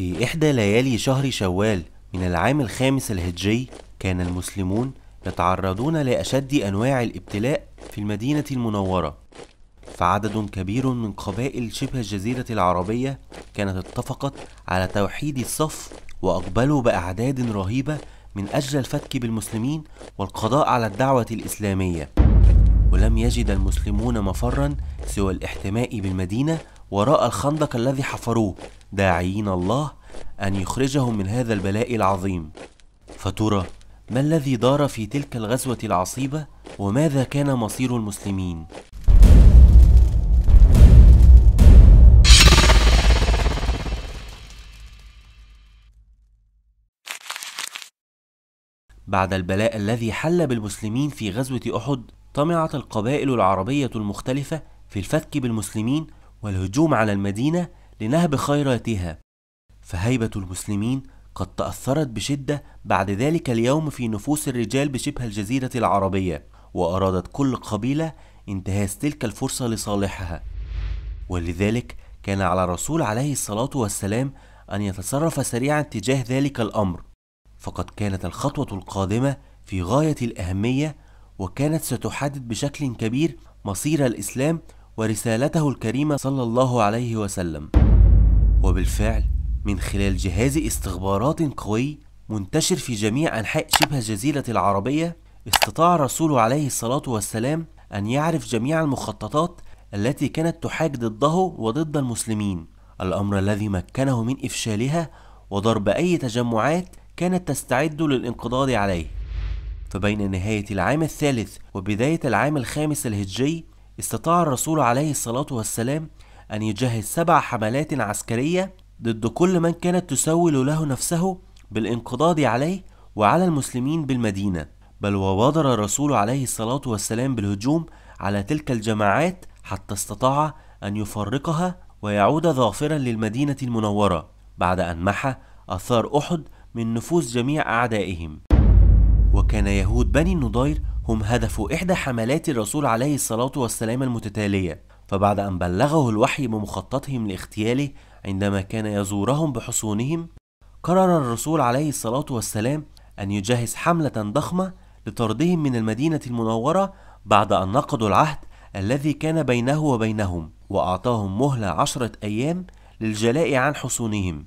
في إحدى ليالي شهر شوال من العام الخامس الهجري كان المسلمون يتعرضون لأشد أنواع الابتلاء في المدينة المنورة فعدد كبير من قبائل شبه الجزيرة العربية كانت اتفقت على توحيد الصف وأقبلوا بأعداد رهيبة من أجل الفتك بالمسلمين والقضاء على الدعوة الإسلامية ولم يجد المسلمون مفرا سوى الاحتماء بالمدينة وراء الخندق الذي حفروه داعيين الله أن يخرجهم من هذا البلاء العظيم فترى ما الذي دار في تلك الغزوة العصيبة وماذا كان مصير المسلمين بعد البلاء الذي حل بالمسلمين في غزوة أحد طمعت القبائل العربية المختلفة في الفتك بالمسلمين والهجوم على المدينة لنهب خيراتها فهيبة المسلمين قد تأثرت بشدة بعد ذلك اليوم في نفوس الرجال بشبه الجزيرة العربية وأرادت كل قبيلة انتهاز تلك الفرصة لصالحها ولذلك كان على الرسول عليه الصلاة والسلام أن يتصرف سريعا تجاه ذلك الأمر فقد كانت الخطوة القادمة في غاية الأهمية وكانت ستحدد بشكل كبير مصير الإسلام ورسالته الكريمة صلى الله عليه وسلم وبالفعل من خلال جهاز استخبارات قوي منتشر في جميع أنحاء شبه الجزيرة العربية استطاع الرسول عليه الصلاة والسلام أن يعرف جميع المخططات التي كانت تحاك ضده وضد المسلمين الأمر الذي مكنه من إفشالها وضرب أي تجمعات كانت تستعد للانقضاض عليه فبين نهاية العام الثالث وبداية العام الخامس الهجري استطاع الرسول عليه الصلاة والسلام أن يجهز سبع حملات عسكرية ضد كل من كانت تسول له نفسه بالانقضاض عليه وعلى المسلمين بالمدينة بل وبادر الرسول عليه الصلاة والسلام بالهجوم على تلك الجماعات حتى استطاع أن يفرقها ويعود ظافرا للمدينة المنورة بعد أن محى آثار أحد من نفوس جميع أعدائهم وكان يهود بني النضير هم هدف إحدى حملات الرسول عليه الصلاة والسلام المتتالية فبعد أن بلغه الوحي بمخططهم لاغتياله عندما كان يزورهم بحصونهم قرر الرسول عليه الصلاة والسلام أن يجهز حملة ضخمة لطردهم من المدينة المنورة بعد أن نقضوا العهد الذي كان بينه وبينهم وأعطاهم مهلة عشرة أيام للجلاء عن حصونهم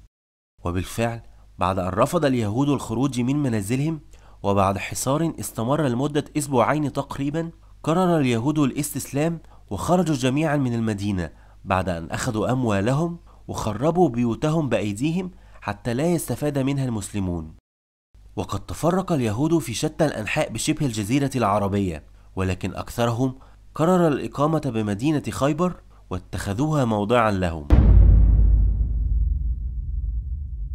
وبالفعل بعد أن رفض اليهود الخروج من منازلهم وبعد حصار استمر لمدة أسبوعين تقريبا قرر اليهود الاستسلام وخرجوا جميعا من المدينة بعد أن أخذوا أموالهم وخربوا بيوتهم بأيديهم حتى لا يستفاد منها المسلمون وقد تفرق اليهود في شتى الأنحاء بشبه الجزيرة العربية ولكن أكثرهم قرر الإقامة بمدينة خيبر واتخذوها موضعا لهم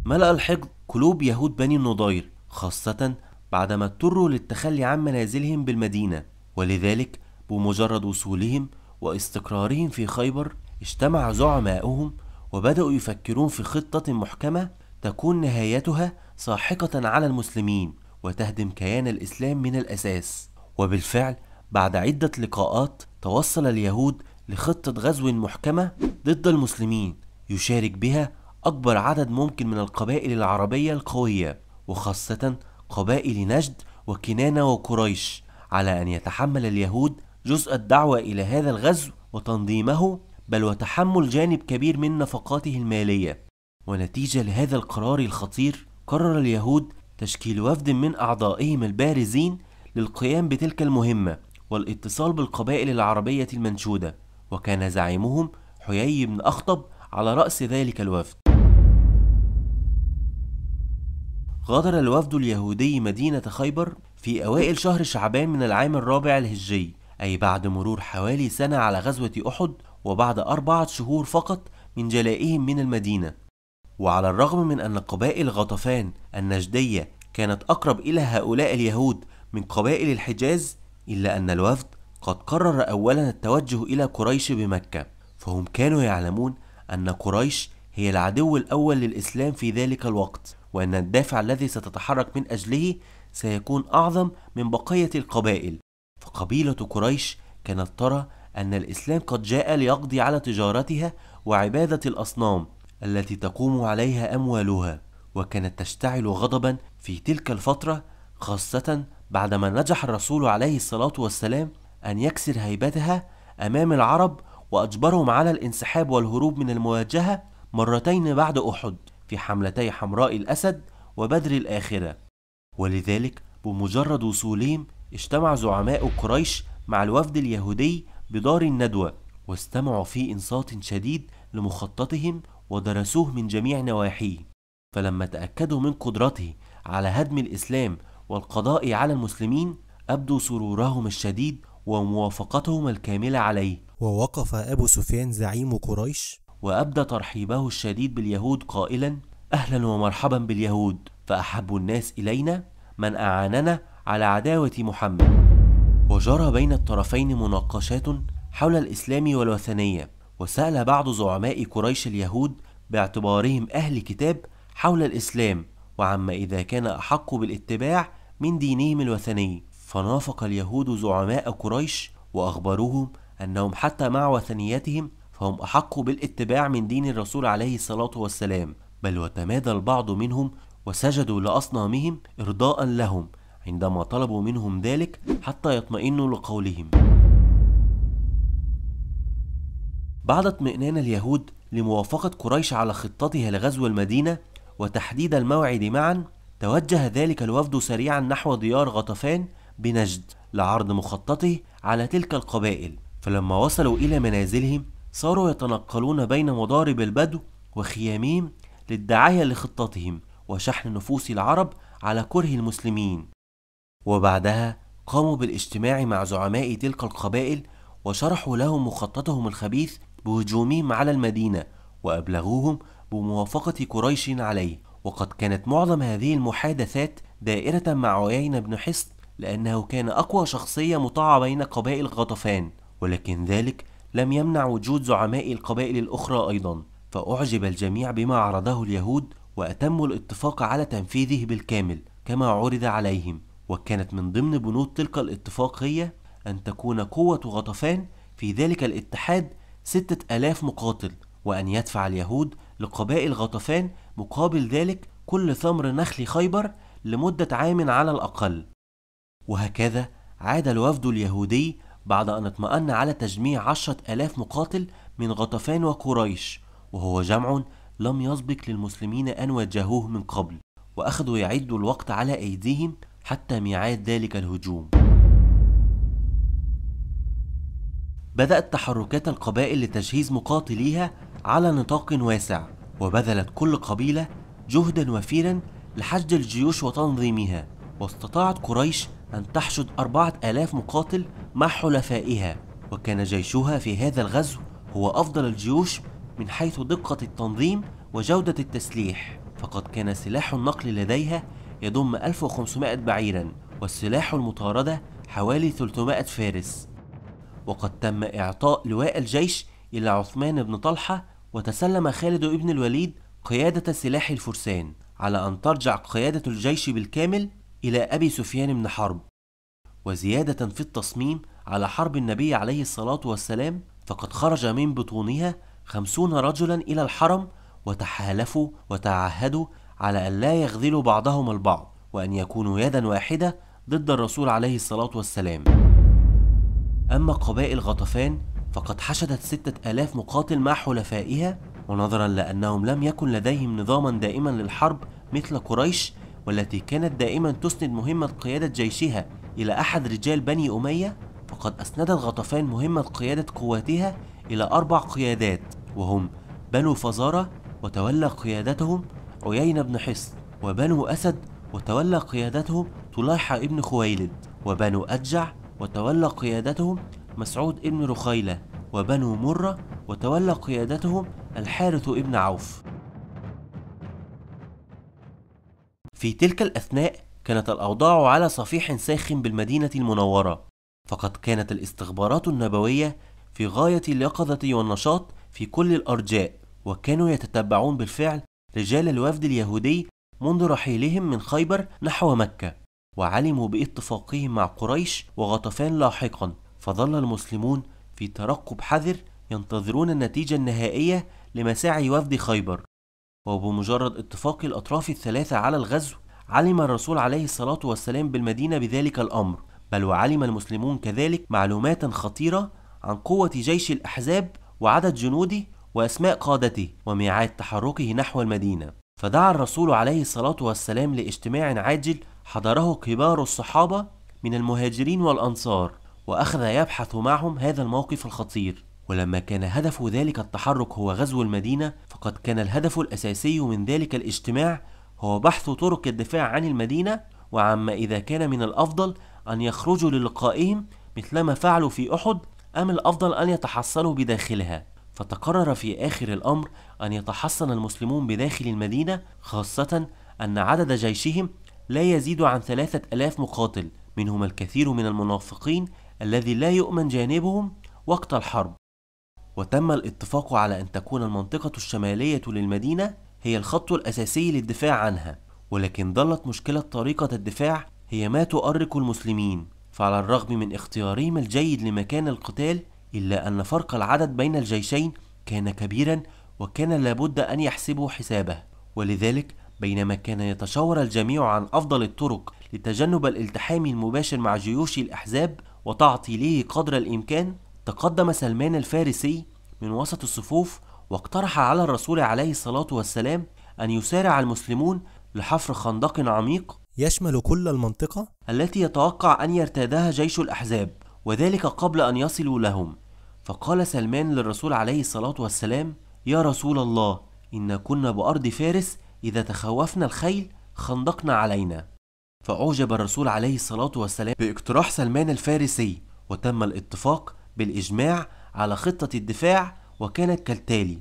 ملأ الحقد قلوب يهود بني النضير خاصة بعدما اضطروا للتخلي عن منازلهم بالمدينة ولذلك بمجرد وصولهم واستقرارهم في خيبر اجتمع زعماؤهم وبدأوا يفكرون في خطة محكمة تكون نهايتها ساحقة على المسلمين وتهدم كيان الإسلام من الأساس وبالفعل بعد عدة لقاءات توصل اليهود لخطة غزو محكمة ضد المسلمين يشارك بها أكبر عدد ممكن من القبائل العربية القوية وخاصة قبائل نجد وكنانة وقريش على أن يتحمل اليهود جزء الدعوة إلى هذا الغزو وتنظيمه بل وتحمل جانب كبير من نفقاته المالية ونتيجة لهذا القرار الخطير قرر اليهود تشكيل وفد من أعضائهم البارزين للقيام بتلك المهمة والاتصال بالقبائل العربية المنشودة وكان زعيمهم حيي بن أخطب على رأس ذلك الوفد غادر الوفد اليهودي مدينة خيبر في أوائل شهر شعبان من العام الرابع الهجري أي بعد مرور حوالي سنة على غزوة أحد وبعد أربعة شهور فقط من جلائهم من المدينة وعلى الرغم من أن قبائل غطفان النجدية كانت أقرب إلى هؤلاء اليهود من قبائل الحجاز إلا أن الوفد قد قرر أولا التوجه إلى قريش بمكة فهم كانوا يعلمون أن قريش هي العدو الأول للإسلام في ذلك الوقت وأن الدافع الذي ستتحرك من أجله سيكون أعظم من بقية القبائل فقبيلة قريش كانت ترى أن الإسلام قد جاء ليقضي على تجارتها وعبادة الأصنام التي تقوم عليها أموالها وكانت تشتعل غضبا في تلك الفترة خاصة بعدما نجح الرسول عليه الصلاة والسلام أن يكسر هيبتها أمام العرب وأجبرهم على الانسحاب والهروب من المواجهة مرتين بعد أحد في حملتي حمراء الأسد وبدر الآخرة ولذلك بمجرد وصولهم اجتمع زعماء قريش مع الوفد اليهودي بدار الندوة واستمعوا في إنصات شديد لمخططهم ودرسوه من جميع نواحيه فلما تأكدوا من قدرته على هدم الإسلام والقضاء على المسلمين أبدوا سرورهم الشديد وموافقتهم الكاملة عليه ووقف أبو سفيان زعيم قريش وأبدى ترحيبه الشديد باليهود قائلا أهلا ومرحبا باليهود فأحب الناس إلينا من أعاننا على عداوة محمد وجرى بين الطرفين مناقشات حول الإسلام والوثنية وسأل بعض زعماء قريش اليهود باعتبارهم أهل كتاب حول الإسلام وعما إذا كان أحق بالاتباع من دينهم الوثني فنافق اليهود زعماء قريش وأخبروهم أنهم حتى مع وثنيتهم فهم أحق بالاتباع من دين الرسول عليه الصلاة والسلام بل وتمادى البعض منهم وسجدوا لأصنامهم إرضاء لهم عندما طلبوا منهم ذلك حتى يطمئنوا لقولهم بعد اطمئنان اليهود لموافقة قريش على خطتها لغزو المدينة وتحديد الموعد معا توجه ذلك الوفد سريعا نحو ديار غطفان بنجد لعرض مخططه على تلك القبائل فلما وصلوا إلى منازلهم صاروا يتنقلون بين مضارب البدو وخيامهم للدعاية لخطتهم وشحن نفوس العرب على كره المسلمين وبعدها قاموا بالاجتماع مع زعماء تلك القبائل وشرحوا لهم مخططهم الخبيث بهجومهم على المدينة وأبلغوهم بموافقة قريش عليه وقد كانت معظم هذه المحادثات دائرة مع عيينة بن حصن لأنه كان أقوى شخصية مطاعة بين قبائل غطفان ولكن ذلك لم يمنع وجود زعماء القبائل الأخرى أيضا فأعجب الجميع بما عرضه اليهود وأتموا الاتفاق على تنفيذه بالكامل كما عرض عليهم وكانت من ضمن بنود تلك الاتفاقية أن تكون قوة غطفان في ذلك الاتحاد ستة ألاف مقاتل وأن يدفع اليهود لقبائل غطفان مقابل ذلك كل ثمر نخل خيبر لمدة عام على الأقل وهكذا عاد الوفد اليهودي بعد أن اطمأن على تجميع عشرة آلاف مقاتل من غطفان وقريش وهو جمع لم يسبق للمسلمين أن واجهوه من قبل وأخذوا يعدوا الوقت على أيديهم حتى ميعاد ذلك الهجوم بدأت تحركات القبائل لتجهيز مقاتليها على نطاق واسع وبذلت كل قبيلة جهدا وفيرا لحشد الجيوش وتنظيمها واستطاعت قريش أن تحشد أربعة آلاف مقاتل مع حلفائها وكان جيشها في هذا الغزو هو أفضل الجيوش من حيث دقة التنظيم وجودة التسليح فقد كان سلاح النقل لديها يضم 1500 بعيرا والسلاح المطاردة حوالي 300 فارس وقد تم إعطاء لواء الجيش إلى عثمان بن طلحة وتسلم خالد بن الوليد قيادة سلاح الفرسان على أن ترجع قيادة الجيش بالكامل إلى أبي سفيان بن حرب وزيادة في التصميم على حرب النبي عليه الصلاة والسلام فقد خرج من بطونها خمسون رجلا إلى الحرم وتحالفوا وتعهدوا على أن لا يخذلوا بعضهم البعض وأن يكونوا يدا واحدة ضد الرسول عليه الصلاة والسلام أما قبائل غطفان فقد حشدت ستة آلاف مقاتل مع حلفائها ونظرا لأنهم لم يكن لديهم نظاما دائما للحرب مثل قريش والتي كانت دائما تسند مهمة قيادة جيشها إلى أحد رجال بني أمية فقد أسندت غطفان مهمة قيادة قواتها إلى أربع قيادات وهم بنو فزارة وتولى قيادتهم عيينة بن حصن وبنو أسد وتولى قيادتهم طليحة ابن خويلد وبنو أدجع وتولى قيادتهم مسعود ابن رخيلة وبنو مرة وتولى قيادتهم الحارث ابن عوف في تلك الأثناء كانت الأوضاع على صفيح ساخن بالمدينة المنورة فقد كانت الاستخبارات النبوية في غاية اليقظة والنشاط في كل الأرجاء وكانوا يتتبعون بالفعل رجال الوفد اليهودي منذ رحيلهم من خيبر نحو مكة وعلموا باتفاقهم مع قريش وغطفان لاحقا فظل المسلمون في ترقب حذر ينتظرون النتيجة النهائية لمساعي وفد خيبر وبمجرد اتفاق الأطراف الثلاثة على الغزو علم الرسول عليه الصلاة والسلام بالمدينة بذلك الأمر بل وعلم المسلمون كذلك معلومات خطيرة عن قوة جيش الأحزاب وعدد جنوده وأسماء قادته وميعاد تحركه نحو المدينة فدعا الرسول عليه الصلاة والسلام لاجتماع عاجل حضره كبار الصحابة من المهاجرين والأنصار وأخذ يبحث معهم هذا الموقف الخطير ولما كان هدف ذلك التحرك هو غزو المدينة فقد كان الهدف الأساسي من ذلك الاجتماع هو بحث طرق الدفاع عن المدينة وعما إذا كان من الأفضل أن يخرجوا للقائهم مثلما فعلوا في أحد أم الأفضل أن يتحصنوا بداخلها فتقرر في آخر الأمر أن يتحصن المسلمون بداخل المدينة خاصة أن عدد جيشهم لا يزيد عن ثلاثة ألاف مقاتل منهم الكثير من المنافقين الذي لا يؤمن جانبهم وقت الحرب وتم الاتفاق على أن تكون المنطقة الشمالية للمدينة هي الخط الأساسي للدفاع عنها ولكن ظلت مشكلة طريقة الدفاع هي ما تؤرق المسلمين فعلى الرغم من اختيارهم الجيد لمكان القتال إلا أن فرق العدد بين الجيشين كان كبيرا وكان لابد أن يحسبوا حسابه ولذلك بينما كان يتشاور الجميع عن أفضل الطرق لتجنب الالتحام المباشر مع جيوش الأحزاب وتعطي له قدر الإمكان تقدم سلمان الفارسي من وسط الصفوف واقترح على الرسول عليه الصلاة والسلام أن يسارع المسلمون لحفر خندق عميق يشمل كل المنطقة التي يتوقع أن يرتادها جيش الأحزاب وذلك قبل أن يصلوا لهم فقال سلمان للرسول عليه الصلاة والسلام يا رسول الله إن كنا بأرض فارس إذا تخوفنا الخيل خندقنا علينا فأعجب الرسول عليه الصلاة والسلام باقتراح سلمان الفارسي وتم الاتفاق بالإجماع على خطة الدفاع وكانت كالتالي: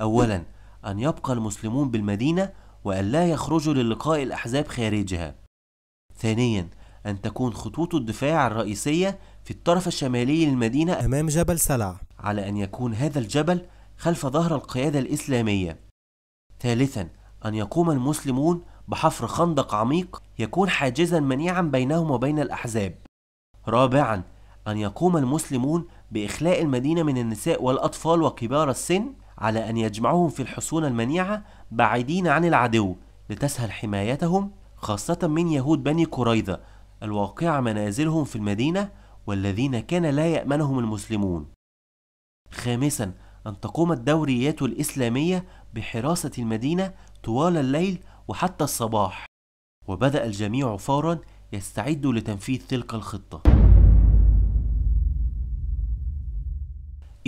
أولاً أن يبقى المسلمون بالمدينة وأن لا يخرجوا للقاء الأحزاب خارجها. ثانياً أن تكون خطوط الدفاع الرئيسية في الطرف الشمالي للمدينة أمام جبل سلع، على أن يكون هذا الجبل خلف ظهر القيادة الإسلامية. ثالثاً أن يقوم المسلمون بحفر خندق عميق يكون حاجزا منيعا بينهم وبين الأحزاب. رابعا أن يقوم المسلمون بإخلاء المدينة من النساء والأطفال وكبار السن على أن يجمعهم في الحصون المنيعة بعيدين عن العدو لتسهل حمايتهم خاصة من يهود بني قريظة الواقعة منازلهم في المدينة والذين كان لا يأمنهم المسلمون. خامسا أن تقوم الدوريات الإسلامية بحراسة المدينة طوال الليل وحتى الصباح، وبدأ الجميع فورا يستعد لتنفيذ تلك الخطة.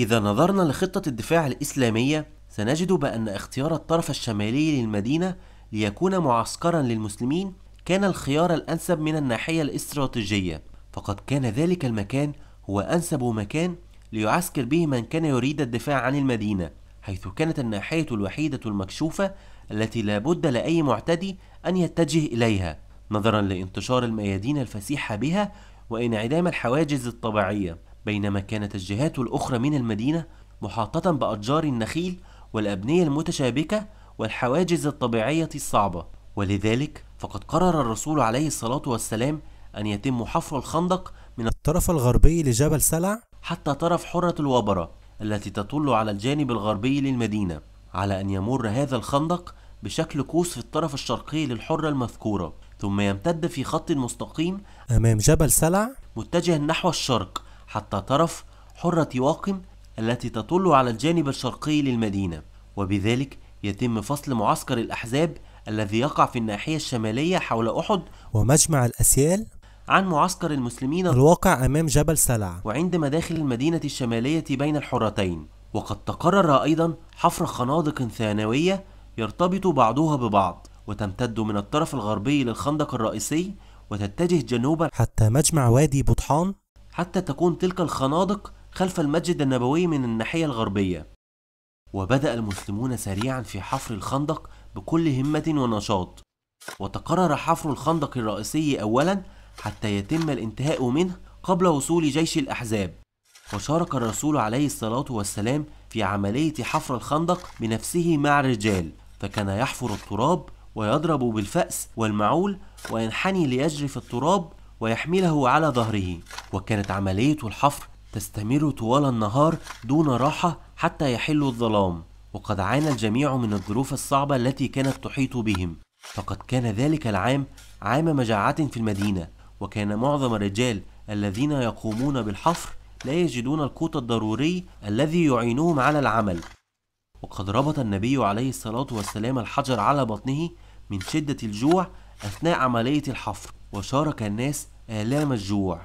إذا نظرنا لخطة الدفاع الإسلامية سنجد بأن اختيار الطرف الشمالي للمدينة ليكون معسكرا للمسلمين كان الخيار الأنسب من الناحية الاستراتيجية فقد كان ذلك المكان هو أنسب مكان ليعسكر به من كان يريد الدفاع عن المدينة حيث كانت الناحية الوحيدة المكشوفة التي لا بد لأي معتدي أن يتجه إليها نظرا لانتشار الميادين الفسيحة بها وانعدام الحواجز الطبيعية بينما كانت الجهات الأخرى من المدينة محاطة بأشجار النخيل والأبنية المتشابكة والحواجز الطبيعية الصعبة ولذلك فقد قرر الرسول عليه الصلاة والسلام أن يتم حفر الخندق من الطرف الغربي لجبل سلع حتى طرف حرة الوبرة التي تطل على الجانب الغربي للمدينة على أن يمر هذا الخندق بشكل قوس في الطرف الشرقي للحرة المذكورة ثم يمتد في خط مستقيم أمام جبل سلع متجها نحو الشرق حتى طرف حرة واقم التي تطل على الجانب الشرقي للمدينة وبذلك يتم فصل معسكر الأحزاب الذي يقع في الناحية الشمالية حول أحد ومجمع الأسيال عن معسكر المسلمين الواقع أمام جبل سلع وعند مداخل المدينة الشمالية بين الحرتين وقد تقرر أيضا حفر خنادق ثانوية يرتبط بعضها ببعض وتمتد من الطرف الغربي للخندق الرئيسي وتتجه جنوبا حتى مجمع وادي بطحان حتى تكون تلك الخنادق خلف المسجد النبوي من الناحية الغربية وبدأ المسلمون سريعا في حفر الخندق بكل همة ونشاط وتقرر حفر الخندق الرئيسي أولا حتى يتم الانتهاء منه قبل وصول جيش الأحزاب وشارك الرسول عليه الصلاة والسلام في عملية حفر الخندق بنفسه مع الرجال فكان يحفر التراب ويضرب بالفأس والمعول وينحني ليجرف التراب ويحمله على ظهره وكانت عملية الحفر تستمر طوال النهار دون راحة حتى يحل الظلام وقد عانى الجميع من الظروف الصعبة التي كانت تحيط بهم فقد كان ذلك العام عام مجاعة في المدينة وكان معظم الرجال الذين يقومون بالحفر لا يجدون القوت الضروري الذي يعينهم على العمل وقد ربط النبي عليه الصلاة والسلام الحجر على بطنه من شدة الجوع أثناء عملية الحفر وشارك الناس آلام الجوع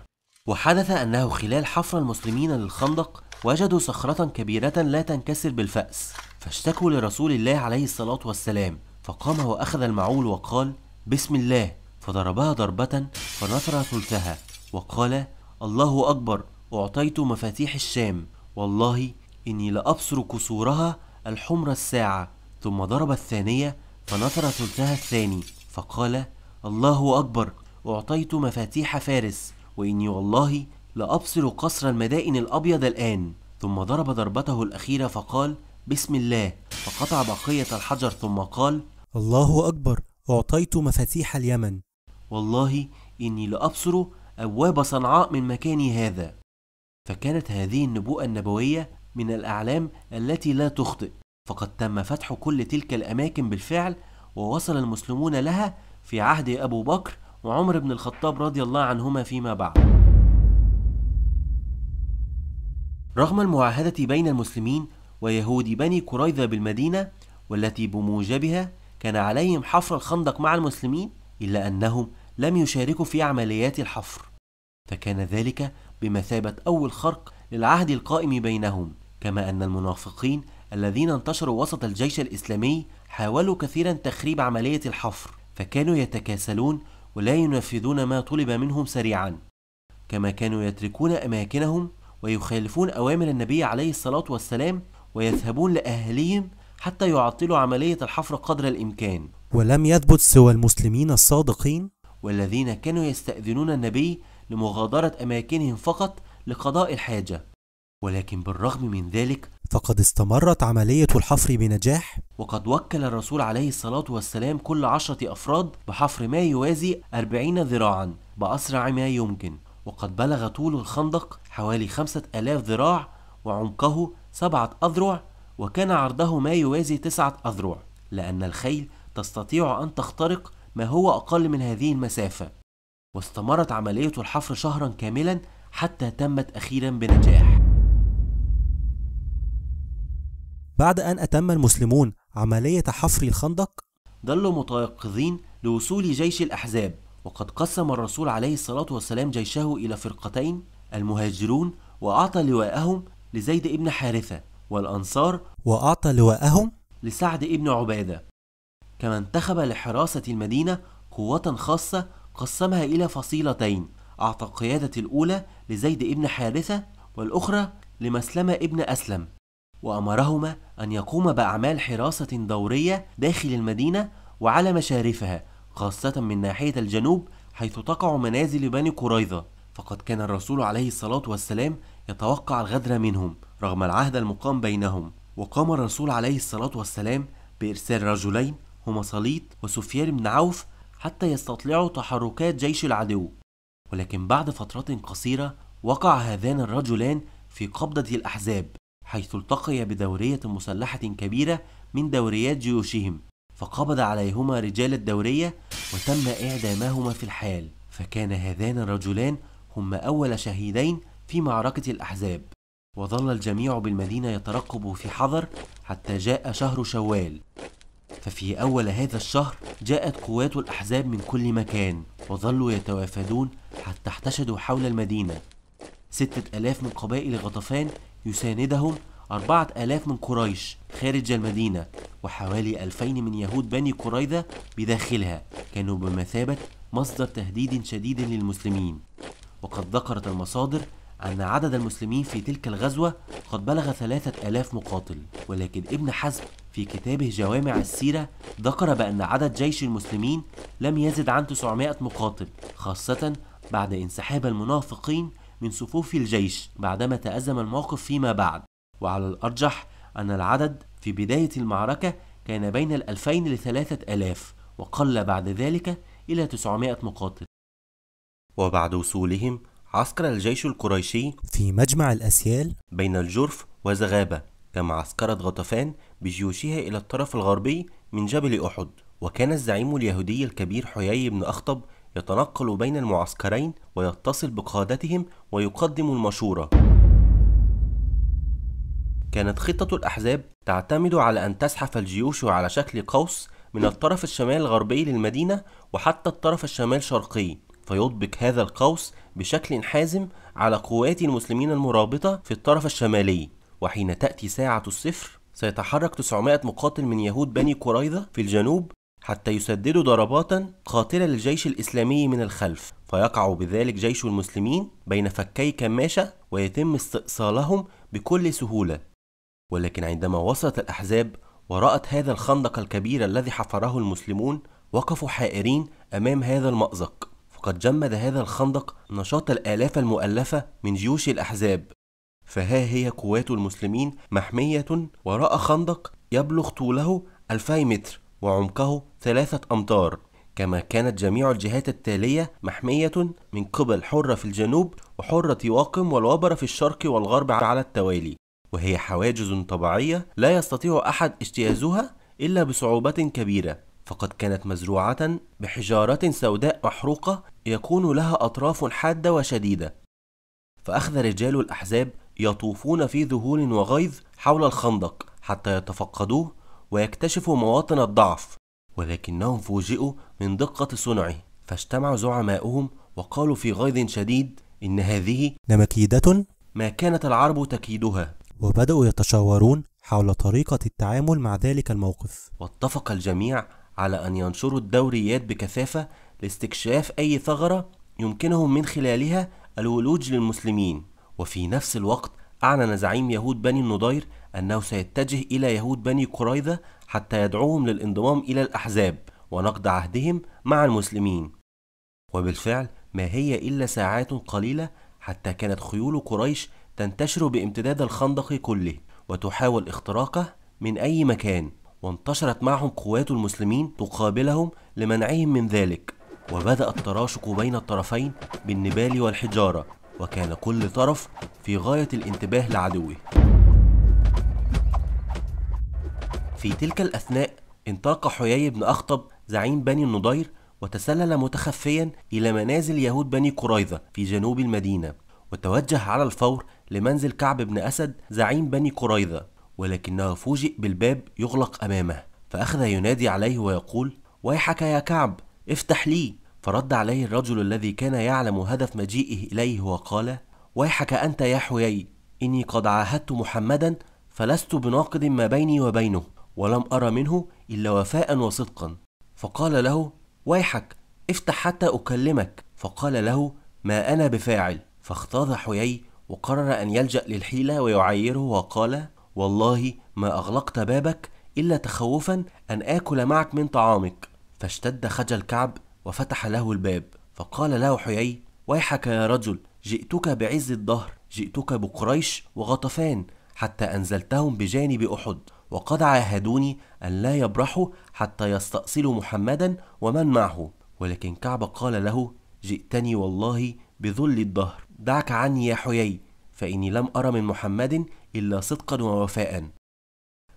وحدث أنه خلال حفر المسلمين للخندق وجدوا صخرة كبيرة لا تنكسر بالفأس فاشتكوا لرسول الله عليه الصلاة والسلام فقام وأخذ المعول وقال بسم الله فضربها ضربة فنثر ثلثها وقال الله أكبر أعطيت مفاتيح الشام والله إني لأبصر كسورها الحمر الساعة ثم ضرب الثانية فنثر ثلثها الثاني فقال الله أكبر أعطيت مفاتيح فارس وإني والله لأبصر قصر المدائن الأبيض الآن ثم ضرب ضربته الأخيرة فقال بسم الله فقطع بقية الحجر ثم قال الله أكبر أعطيت مفاتيح اليمن والله إني لأبصر أبواب صنعاء من مكاني هذا فكانت هذه النبوءة النبوية من الأعلام التي لا تخطئ فقد تم فتح كل تلك الأماكن بالفعل ووصل المسلمون لها في عهد أبو بكر وعمر بن الخطاب رضي الله عنهما فيما بعد رغم المعاهدة بين المسلمين ويهود بني كريذة بالمدينة والتي بموجبها كان عليهم حفر الخندق مع المسلمين إلا أنهم لم يشاركوا في عمليات الحفر فكان ذلك بمثابة أول خرق للعهد القائم بينهم كما أن المنافقين الذين انتشروا وسط الجيش الإسلامي حاولوا كثيرا تخريب عملية الحفر فكانوا يتكاسلون ولا ينفذون ما طلب منهم سريعا كما كانوا يتركون أماكنهم ويخالفون أوامر النبي عليه الصلاة والسلام ويذهبون لأهليهم حتى يعطلوا عملية الحفر قدر الإمكان ولم يثبت سوى المسلمين الصادقين والذين كانوا يستأذنون النبي لمغادرة أماكنهم فقط لقضاء الحاجة ولكن بالرغم من ذلك فقد استمرت عملية الحفر بنجاح وقد وكل الرسول عليه الصلاة والسلام كل عشرة أفراد بحفر ما يوازي أربعين ذراعا بأسرع ما يمكن وقد بلغ طول الخندق حوالي خمسة ألاف ذراع وعمقه سبعة أذرع وكان عرضه ما يوازي تسعة أذرع لأن الخيل تستطيع أن تخترق ما هو أقل من هذه المسافة واستمرت عملية الحفر شهرا كاملا حتى تمت أخيرا بنجاح بعد أن أتم المسلمون عملية حفر الخندق ظلوا متيقظين لوصول جيش الأحزاب وقد قسم الرسول عليه الصلاة والسلام جيشه إلى فرقتين المهاجرون وأعطى لواءهم لزيد ابن حارثة والأنصار وأعطى لواءهم لسعد ابن عبادة كما انتخب لحراسة المدينة قوة خاصة قسمها إلى فصيلتين أعطى القيادة الأولى لزيد ابن حارثة والأخرى لمسلمة ابن أسلم وأمرهما أن يقوم بأعمال حراسة دورية داخل المدينة وعلى مشارفها خاصة من ناحية الجنوب حيث تقع منازل بني قريظة فقد كان الرسول عليه الصلاة والسلام يتوقع الغدر منهم رغم العهد المقام بينهم وقام الرسول عليه الصلاة والسلام بإرسال رجلين هما صليط وسفيان بن عوف حتى يستطلعوا تحركات جيش العدو ولكن بعد فترة قصيرة وقع هذان الرجلان في قبضة الأحزاب حيث التقي بدورية مسلحة كبيرة من دوريات جيوشهم فقبض عليهما رجال الدورية وتم إعدامهما في الحال فكان هذان الرجلان هما أول شهيدين في معركة الأحزاب وظل الجميع بالمدينة يترقب في حذر حتى جاء شهر شوال ففي أول هذا الشهر جاءت قوات الأحزاب من كل مكان وظلوا يتوافدون حتى احتشدوا حول المدينة ستة ألاف من قبائل غطفان يساندهم أربعة آلاف من قريش خارج المدينة وحوالي ألفين من يهود بني قريظة بداخلها كانوا بمثابة مصدر تهديد شديد للمسلمين وقد ذكرت المصادر أن عدد المسلمين في تلك الغزوة قد بلغ ثلاثة آلاف مقاتل ولكن ابن حزم في كتابه جوامع السيرة ذكر بأن عدد جيش المسلمين لم يزد عن 900 مقاتل خاصة بعد انسحاب المنافقين من صفوف الجيش بعدما تأزم الموقف فيما بعد وعلى الأرجح أن العدد في بداية المعركة كان بين الألفين لثلاثة ألاف وقل بعد ذلك إلى 900 مقاتل وبعد وصولهم عسكر الجيش القريشي في مجمع الأسيال بين الجرف وزغابة كما عسكرت غطفان بجيوشها إلى الطرف الغربي من جبل أحد وكان الزعيم اليهودي الكبير حيي بن أخطب يتنقل بين المعسكرين ويتصل بقادتهم ويقدم المشورة كانت خطة الأحزاب تعتمد على أن تزحف الجيوش على شكل قوس من الطرف الشمال الغربي للمدينة وحتى الطرف الشمال شرقي فيطبق هذا القوس بشكل حازم على قوات المسلمين المرابطة في الطرف الشمالي وحين تأتي ساعة الصفر سيتحرك 900 مقاتل من يهود بني قريظة في الجنوب حتى يسددوا ضربات قاتلة للجيش الإسلامي من الخلف فيقع بذلك جيش المسلمين بين فكي كماشة ويتم استئصالهم بكل سهولة ولكن عندما وصلت الأحزاب ورأت هذا الخندق الكبير الذي حفره المسلمون وقفوا حائرين أمام هذا المأزق فقد جمد هذا الخندق نشاط الآلاف المؤلفة من جيوش الأحزاب فها هي قوات المسلمين محمية وراء خندق يبلغ طوله 2000 متر وعمقه ثلاثة أمتار كما كانت جميع الجهات التالية محمية من قبل حرة في الجنوب وحرة واقم والوبرة في الشرق والغرب على التوالي وهي حواجز طبيعية لا يستطيع أحد اجتيازها إلا بصعوبة كبيرة فقد كانت مزروعة بحجارة سوداء محروقة يكون لها أطراف حادة وشديدة فأخذ رجال الأحزاب يطوفون في ذهول وغيظ حول الخندق حتى يتفقدوه ويكتشفوا مواطن الضعف ولكنهم فوجئوا من دقة صنعه فاجتمع زعماؤهم وقالوا في غيظ شديد إن هذه لمكيدة ما كانت العرب تكيدها وبدأوا يتشاورون حول طريقة التعامل مع ذلك الموقف واتفق الجميع على أن ينشروا الدوريات بكثافة لاستكشاف أي ثغرة يمكنهم من خلالها الولوج للمسلمين وفي نفس الوقت أعلن زعيم يهود بني النضير أنه سيتجه إلى يهود بني قريظة حتى يدعوهم للانضمام إلى الأحزاب ونقض عهدهم مع المسلمين وبالفعل ما هي إلا ساعات قليلة حتى كانت خيول قريش تنتشر بامتداد الخندق كله وتحاول اختراقه من أي مكان وانتشرت معهم قوات المسلمين تقابلهم لمنعهم من ذلك وبدأ التراشق بين الطرفين بالنبال والحجارة وكان كل طرف في غاية الانتباه لعدوه في تلك الأثناء انطلق حيي بن أخطب زعيم بني النضير وتسلل متخفيا إلى منازل يهود بني قريظة في جنوب المدينة وتوجه على الفور لمنزل كعب بن أسد زعيم بني قريظة ولكنه فوجئ بالباب يغلق أمامه فأخذ ينادي عليه ويقول ويحك يا كعب افتح لي فرد عليه الرجل الذي كان يعلم هدف مجيئه إليه وقال ويحك أنت يا حيي إني قد عاهدت محمدا فلست بناقض ما بيني وبينه ولم أرى منه إلا وفاء وصدقا فقال له ويحك افتح حتى أكلمك فقال له ما أنا بفاعل فاختاض حيي وقرر أن يلجأ للحيلة ويعيره وقال والله ما أغلقت بابك إلا تخوفا أن آكل معك من طعامك فاشتد خجل كعب وفتح له الباب فقال له حيي ويحك يا رجل جئتك بعز الظهر جئتك بقريش وغطفان حتى أنزلتهم بجانب أحد وقد عاهدوني أن لا يبرحوا حتى يستأصلوا محمدا ومن معه ولكن كعب قال له جئتني والله بذل الظهر دعك عني يا حيي فإني لم أرى من محمد إلا صدقا ووفاء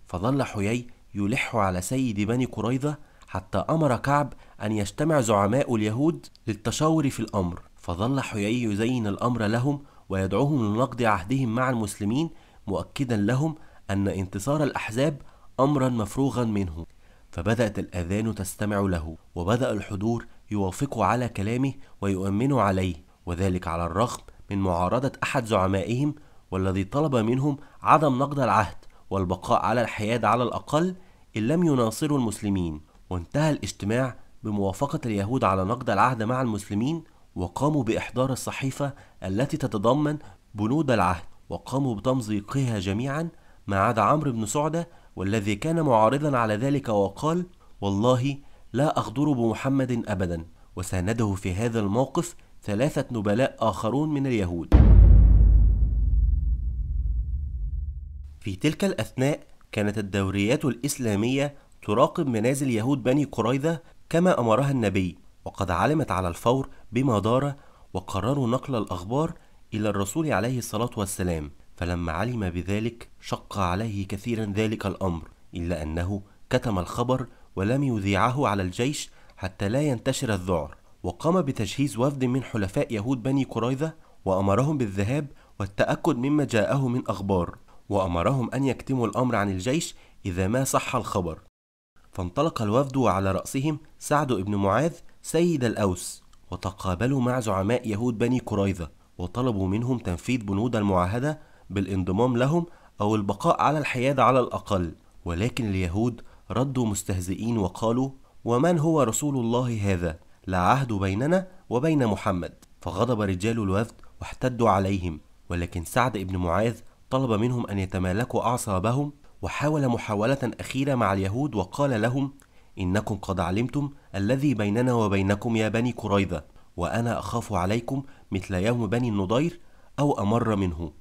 فظل حيي يلح على سيد بني قريظة حتى أمر كعب أن يجتمع زعماء اليهود للتشاور في الأمر فظل حيي يزين الأمر لهم ويدعوهم لنقض عهدهم مع المسلمين مؤكدا لهم أن انتصار الأحزاب أمرا مفروغا منه فبدأت الآذان تستمع له وبدأ الحضور يوافق على كلامه ويؤمن عليه وذلك على الرغم من معارضة أحد زعمائهم والذي طلب منهم عدم نقض العهد والبقاء على الحياد على الأقل إن لم يناصروا المسلمين وانتهى الاجتماع بموافقة اليهود على نقض العهد مع المسلمين وقاموا بإحضار الصحيفة التي تتضمن بنود العهد وقاموا بتمزيقها جميعا ما عدا عمرو بن سعدة والذي كان معارضا على ذلك وقال والله لا أغدر بمحمد أبدا وسانده في هذا الموقف ثلاثة نبلاء آخرون من اليهود في تلك الأثناء كانت الدوريات الإسلامية تراقب منازل يهود بني قريظة كما أمرها النبي وقد علمت على الفور بما دار وقرروا نقل الأخبار إلى الرسول عليه الصلاة والسلام فلما علم بذلك شق عليه كثيرا ذلك الأمر إلا أنه كتم الخبر ولم يذيعه على الجيش حتى لا ينتشر الذعر وقام بتجهيز وفد من حلفاء يهود بني قريظة وأمرهم بالذهاب والتأكد مما جاءه من أخبار وأمرهم أن يكتموا الأمر عن الجيش إذا ما صح الخبر فانطلق الوفد وعلى رأسهم سعد بن معاذ سيد الأوس وتقابلوا مع زعماء يهود بني قريظة وطلبوا منهم تنفيذ بنود المعاهدة بالانضمام لهم أو البقاء على الحياد على الأقل ولكن اليهود ردوا مستهزئين وقالوا ومن هو رسول الله هذا لا عهد بيننا وبين محمد فغضب رجال الوفد واحتدوا عليهم ولكن سعد بن معاذ طلب منهم أن يتمالكوا أعصابهم وحاول محاولة أخيرة مع اليهود وقال لهم إنكم قد علمتم الذي بيننا وبينكم يا بني قريظة وأنا أخاف عليكم مثل يوم بني النضير أو أمر منه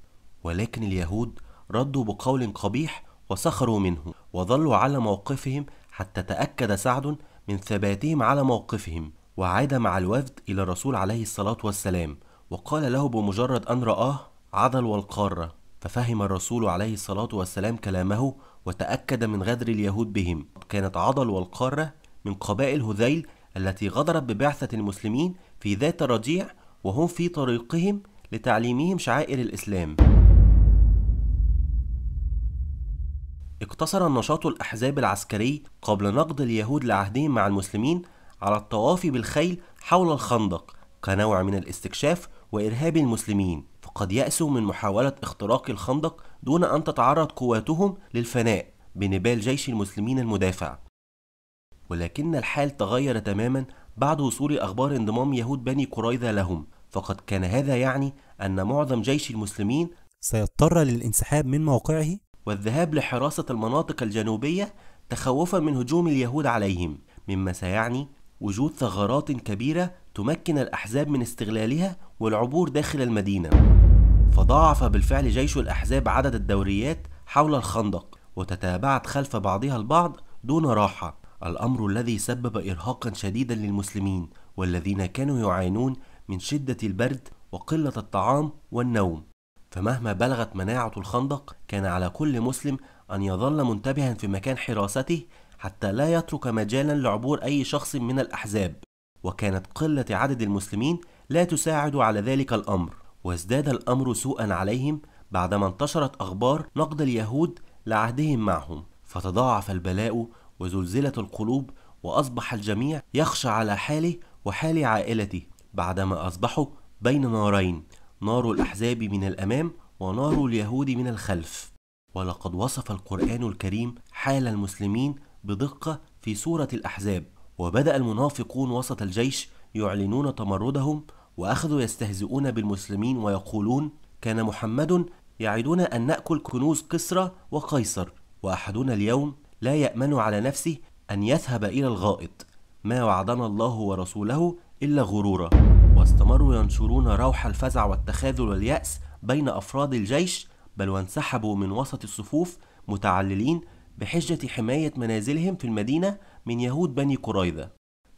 ولكن اليهود ردوا بقول قبيح وسخروا منه وظلوا على موقفهم حتى تأكد سعد من ثباتهم على موقفهم وعاد مع الوفد إلى الرسول عليه الصلاة والسلام وقال له بمجرد أن رآه عضل والقارة ففهم الرسول عليه الصلاة والسلام كلامه وتأكد من غدر اليهود بهم كانت عضل والقارة من قبائل هذيل التي غدرت ببعثة المسلمين في ذات الرجيع وهم في طريقهم لتعليمهم شعائر الإسلام اقتصر نشاط الأحزاب العسكري قبل نقض اليهود لعهدهم مع المسلمين على الطواف بالخيل حول الخندق كنوع من الاستكشاف وإرهاب المسلمين فقد يأسوا من محاولة اختراق الخندق دون أن تتعرض قواتهم للفناء بنبال جيش المسلمين المدافع ولكن الحال تغير تماما بعد وصول أخبار انضمام يهود بني قريظة لهم فقد كان هذا يعني أن معظم جيش المسلمين سيضطر للانسحاب من موقعه والذهاب لحراسة المناطق الجنوبية تخوفا من هجوم اليهود عليهم مما سيعني وجود ثغرات كبيرة تمكن الأحزاب من استغلالها والعبور داخل المدينة فضاعف بالفعل جيش الأحزاب عدد الدوريات حول الخندق وتتابعت خلف بعضها البعض دون راحة الأمر الذي سبب إرهاقا شديدا للمسلمين والذين كانوا يعانون من شدة البرد وقلة الطعام والنوم فمهما بلغت مناعة الخندق كان على كل مسلم أن يظل منتبها في مكان حراسته حتى لا يترك مجالا لعبور أي شخص من الأحزاب وكانت قلة عدد المسلمين لا تساعد على ذلك الأمر وازداد الأمر سوءا عليهم بعدما انتشرت أخبار نقد اليهود لعهدهم معهم فتضاعف البلاء وزلزلت القلوب وأصبح الجميع يخشى على حاله وحال عائلته بعدما أصبحوا بين نارين نار الأحزاب من الأمام ونار اليهود من الخلف ولقد وصف القرآن الكريم حال المسلمين بدقة في سورة الأحزاب وبدأ المنافقون وسط الجيش يعلنون تمردهم وأخذوا يستهزئون بالمسلمين ويقولون كان محمد يعدنا أن نأكل كنوز كسرى وقيصر وأحدنا اليوم لا يأمن على نفسه أن يذهب إلى الغائط ما وعدنا الله ورسوله إلا غرورا واستمروا ينشرون روح الفزع والتخاذل واليأس بين أفراد الجيش بل وانسحبوا من وسط الصفوف متعللين بحجة حماية منازلهم في المدينة من يهود بني قريظة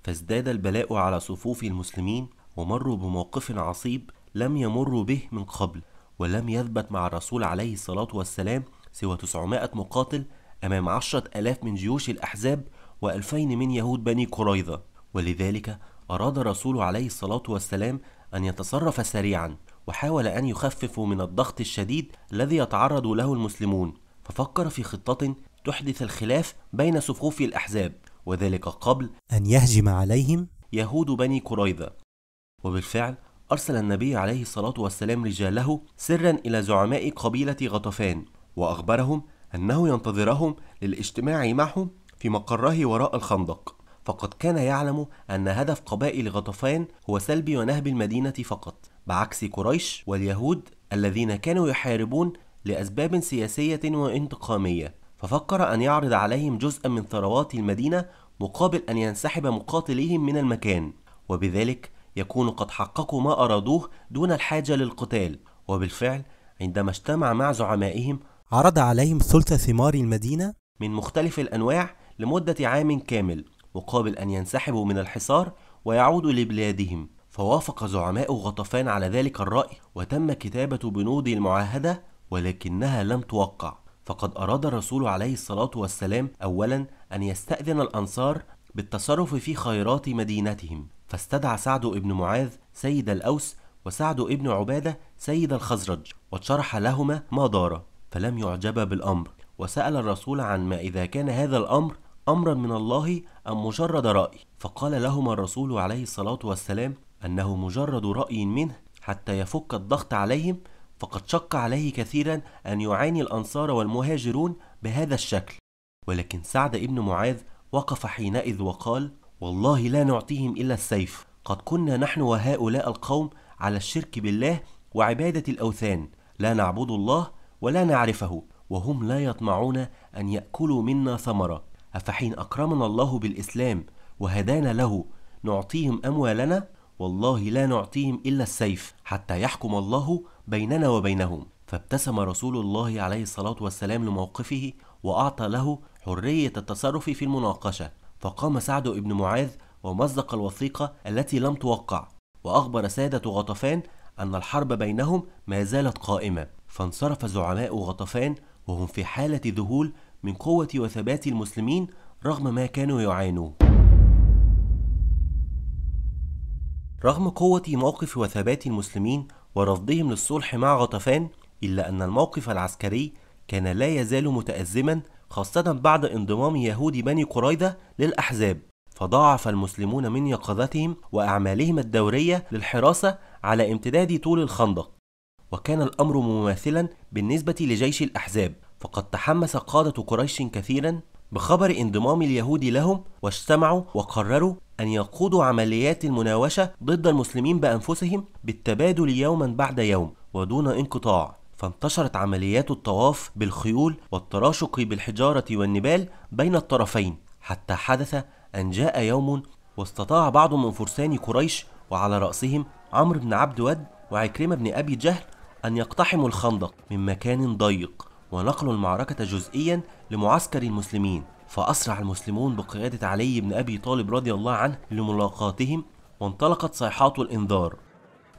فازداد البلاء على صفوف المسلمين ومروا بموقف عصيب لم يمروا به من قبل ولم يثبت مع الرسول عليه الصلاة والسلام سوى 900 مقاتل أمام عشرة ألاف من جيوش الأحزاب وألفين من يهود بني قريظة ولذلك أراد الرسول عليه الصلاة والسلام أن يتصرف سريعا وحاول أن يخفف من الضغط الشديد الذي يتعرض له المسلمون ففكر في خطة تحدث الخلاف بين صفوف الأحزاب وذلك قبل أن يهجم عليهم يهود بني قريظة وبالفعل أرسل النبي عليه الصلاة والسلام رجاله سرا إلى زعماء قبيلة غطفان وأخبرهم أنه ينتظرهم للاجتماع معهم في مقره وراء الخندق فقد كان يعلم أن هدف قبائل غطفان هو سلب ونهب المدينة فقط بعكس قريش واليهود الذين كانوا يحاربون لأسباب سياسية وانتقامية ففكر أن يعرض عليهم جزءا من ثروات المدينة مقابل أن ينسحب مقاتليهم من المكان وبذلك يكون قد حققوا ما أرادوه دون الحاجة للقتال وبالفعل عندما اجتمع مع زعمائهم عرض عليهم ثلث ثمار المدينة من مختلف الأنواع لمدة عام كامل مقابل أن ينسحبوا من الحصار ويعودوا لبلادهم فوافق زعماء غطفان على ذلك الرأي وتم كتابة بنود المعاهدة ولكنها لم توقع فقد أراد الرسول عليه الصلاة والسلام أولا أن يستأذن الأنصار بالتصرف في خيرات مدينتهم فاستدعى سعد بن معاذ سيد الأوس وسعد بن عبادة سيد الخزرج وشرح لهما ما دار فلم يعجب بالأمر وسأل الرسول عن ما إذا كان هذا الأمر أمرا من الله أم مجرد رأي فقال لهما الرسول عليه الصلاة والسلام أنه مجرد رأي منه حتى يفك الضغط عليهم فقد شق عليه كثيرا أن يعاني الأنصار والمهاجرون بهذا الشكل ولكن سعد ابن معاذ وقف حينئذ وقال والله لا نعطيهم إلا السيف قد كنا نحن وهؤلاء القوم على الشرك بالله وعبادة الأوثان لا نعبد الله ولا نعرفه وهم لا يطمعون أن يأكلوا منا ثمرة أفحين أكرمنا الله بالإسلام وهدانا له نعطيهم أموالنا والله لا نعطيهم إلا السيف حتى يحكم الله بيننا وبينهم فابتسم رسول الله عليه الصلاة والسلام لموقفه وأعطى له حرية التصرف في المناقشة فقام سعد بن معاذ ومزق الوثيقة التي لم توقع وأخبر سادة غطفان أن الحرب بينهم ما زالت قائمة فانصرف زعماء غطفان وهم في حالة ذهول من قوة وثبات المسلمين رغم ما كانوا يعانوا. رغم قوة موقف وثبات المسلمين ورفضهم للصلح مع غطفان، إلا أن الموقف العسكري كان لا يزال متأزما خاصة بعد انضمام يهود بني قريظة للأحزاب، فضاعف المسلمون من يقظتهم وأعمالهم الدورية للحراسة على امتداد طول الخندق. وكان الأمر مماثلا بالنسبة لجيش الأحزاب فقد تحمس قادة قريش كثيرا بخبر انضمام اليهود لهم واجتمعوا وقرروا أن يقودوا عمليات المناوشة ضد المسلمين بأنفسهم بالتبادل يوما بعد يوم ودون انقطاع فانتشرت عمليات الطواف بالخيول والتراشق بالحجارة والنبال بين الطرفين حتى حدث أن جاء يوم واستطاع بعض من فرسان قريش وعلى رأسهم عمرو بن عبد ود وعكرمة بن أبي جهل أن يقتحموا الخندق من مكان ضيق ونقلوا المعركة جزئيا لمعسكر المسلمين فأسرع المسلمون بقيادة علي بن أبي طالب رضي الله عنه لملاقاتهم وانطلقت صيحات الإنذار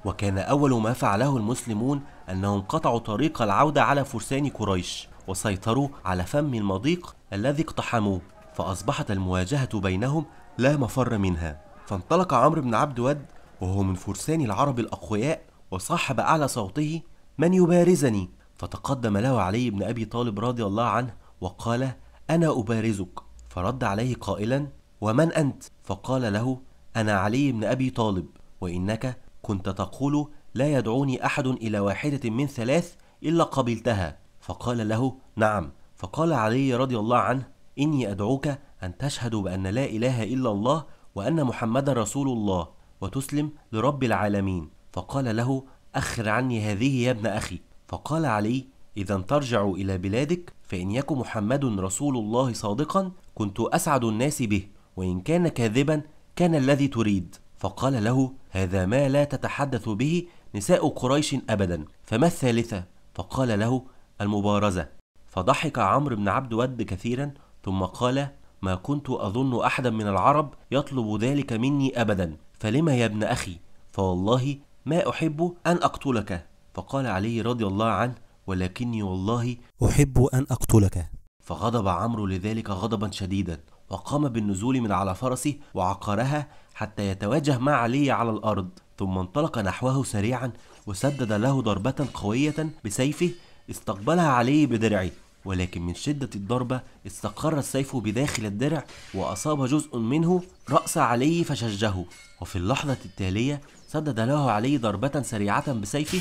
وكان أول ما فعله المسلمون أنهم قطعوا طريق العودة على فرسان قريش وسيطروا على فم المضيق الذي اقتحموه فأصبحت المواجهة بينهم لا مفر منها فانطلق عمرو بن عبد ود وهو من فرسان العرب الأقوياء وصاحب أعلى صوته من يبارزني فتقدم له علي بن أبي طالب رضي الله عنه وقال أنا أبارزك فرد عليه قائلا ومن أنت؟ فقال له أنا علي بن أبي طالب وإنك كنت تقول لا يدعوني أحد إلى واحدة من ثلاث إلا قبلتها فقال له نعم فقال علي رضي الله عنه إني أدعوك أن تشهد بأن لا إله إلا الله وأن محمد رسول الله وتسلم لرب العالمين فقال له أخر عني هذه يا ابن أخي فقال علي إذا ترجعوا إلى بلادك فإن يك محمد رسول الله صادقا كنت أسعد الناس به وإن كان كاذبا كان الذي تريد فقال له هذا ما لا تتحدث به نساء قريش أبدا فما الثالثة فقال له المبارزة فضحك عمرو بن عبد ود كثيرا ثم قال ما كنت أظن أحدا من العرب يطلب ذلك مني أبدا فلما يا ابن أخي فوالله ما أحب أن أقتلك فقال علي رضي الله عنه ولكني والله أحب أن أقتلك فغضب عمرو لذلك غضبا شديدا وقام بالنزول من على فرسه وعقرها حتى يتواجه مع علي على الأرض ثم انطلق نحوه سريعا وسدد له ضربة قوية بسيفه استقبلها علي بدرعه ولكن من شدة الضربة استقر السيف بداخل الدرع وأصاب جزء منه رأس علي فشجه وفي اللحظة التالية سدد له علي ضربة سريعة بسيفه